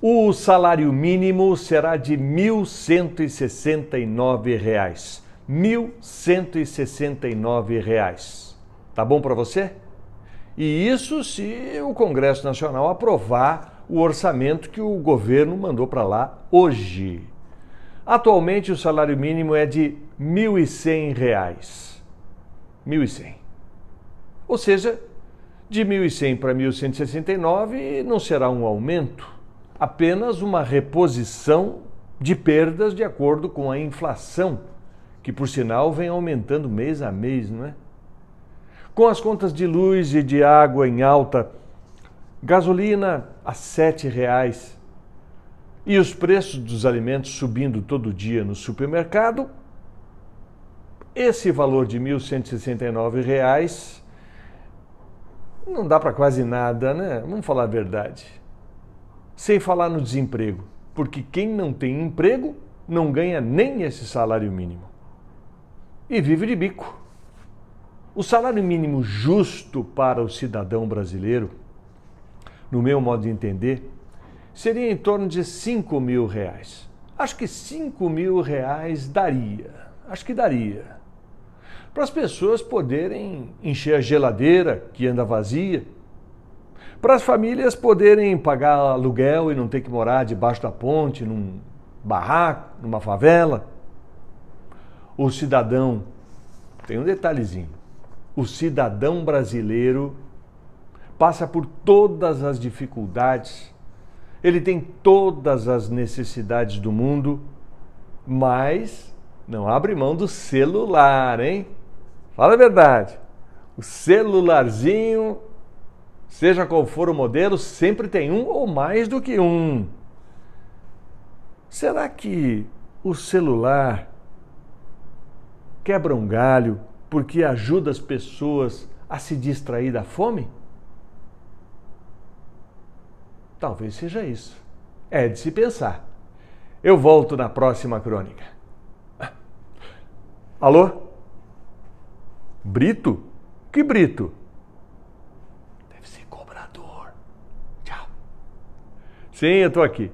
O salário mínimo será de R$ 1.169. R$ 1.169. Tá bom para você? E isso se o Congresso Nacional aprovar o orçamento que o governo mandou para lá hoje. Atualmente o salário mínimo é de R$ 1.100. 1.100. Ou seja, de 1.100 para 1.169 não será um aumento apenas uma reposição de perdas de acordo com a inflação, que por sinal vem aumentando mês a mês, não é? Com as contas de luz e de água em alta, gasolina a R$ 7,00 e os preços dos alimentos subindo todo dia no supermercado, esse valor de R$ 1.169 não dá para quase nada, né? Vamos falar a verdade. Sem falar no desemprego, porque quem não tem emprego não ganha nem esse salário mínimo. E vive de bico. O salário mínimo justo para o cidadão brasileiro, no meu modo de entender, seria em torno de 5 mil reais. Acho que 5 mil reais daria. Acho que daria. Para as pessoas poderem encher a geladeira que anda vazia, para as famílias poderem pagar aluguel e não ter que morar debaixo da ponte, num barraco, numa favela. O cidadão, tem um detalhezinho, o cidadão brasileiro passa por todas as dificuldades, ele tem todas as necessidades do mundo, mas não abre mão do celular, hein? Fala a verdade. O celularzinho Seja qual for o modelo, sempre tem um ou mais do que um. Será que o celular quebra um galho porque ajuda as pessoas a se distrair da fome? Talvez seja isso. É de se pensar. Eu volto na próxima crônica. Alô? Brito? Que Brito? Labrador. Tchau. Sim, eu tô aqui.